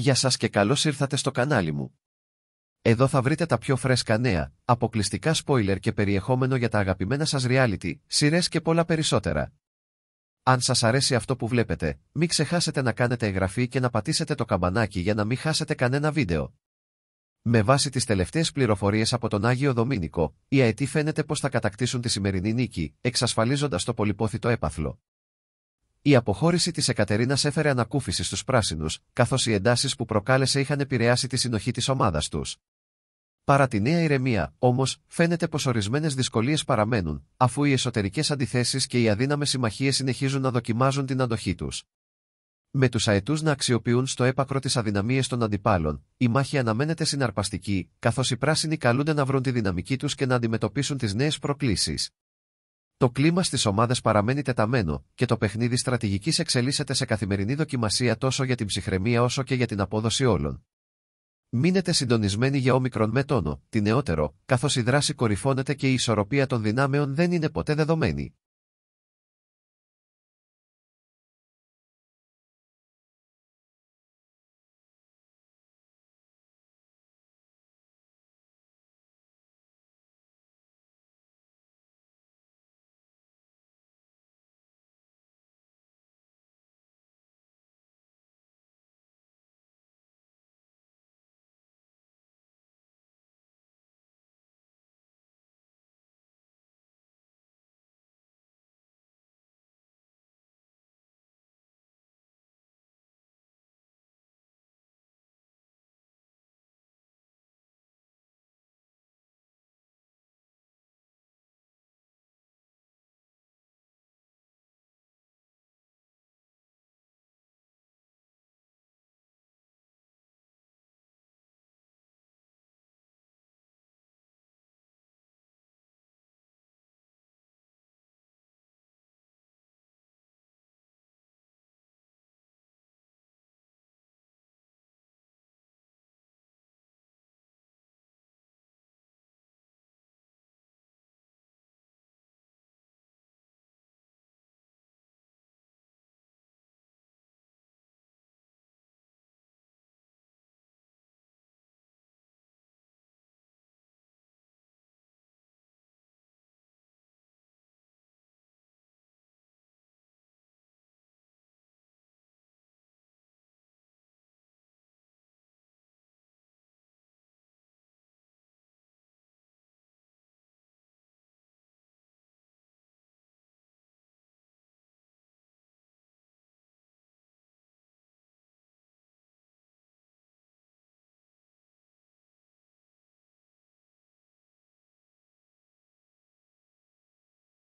Γεια σας και καλώς ήρθατε στο κανάλι μου. Εδώ θα βρείτε τα πιο φρέσκα νέα, αποκλειστικά spoiler και περιεχόμενο για τα αγαπημένα σας reality, σειρές και πολλά περισσότερα. Αν σας αρέσει αυτό που βλέπετε, μην ξεχάσετε να κάνετε εγγραφή και να πατήσετε το καμπανάκι για να μην χάσετε κανένα βίντεο. Με βάση τις τελευταίες πληροφορίες από τον Άγιο Δομήνικο, οι αετοί φαίνεται πως θα κατακτήσουν τη σημερινή νίκη, εξασφαλίζοντας το πολυπόθητο έπαθλο. Η αποχώρηση της Εκατερίνας έφερε ανακούφιση στους πράσινους, καθώς οι εντάσεις που προκάλεσε είχαν επηρεάσει τη συνοχή της ομάδας τους. Παρά τη νέα ηρεμία, όμως, φαίνεται πως ορισμένες δυσκολίες παραμένουν, αφού οι εσωτερικές αντιθέσεις και οι αδύναμες συμμαχίες συνεχίζουν να δοκιμάζουν την αντοχή τους. Με τους αετούς να αξιοποιούν στο έπακρο τις αδυναμίες των αντιπάλων, η μάχη αναμένεται συναρπαστική, καθώς οι πράσινοι καλούνται να βρουν τη δυναμική τους και να αντιμετωπίσουν τις νέες προκλήσεις. Το κλίμα στις ομάδες παραμένει τεταμένο και το παιχνίδι στρατηγικής εξελίσσεται σε καθημερινή δοκιμασία τόσο για την ψυχραιμία όσο και για την απόδοση όλων. Μείνετε συντονισμένοι για όμικρον με τόνο, τη νεότερο, καθώς η δράση κορυφώνεται και η ισορροπία των δυνάμεων δεν είναι ποτέ δεδομένη.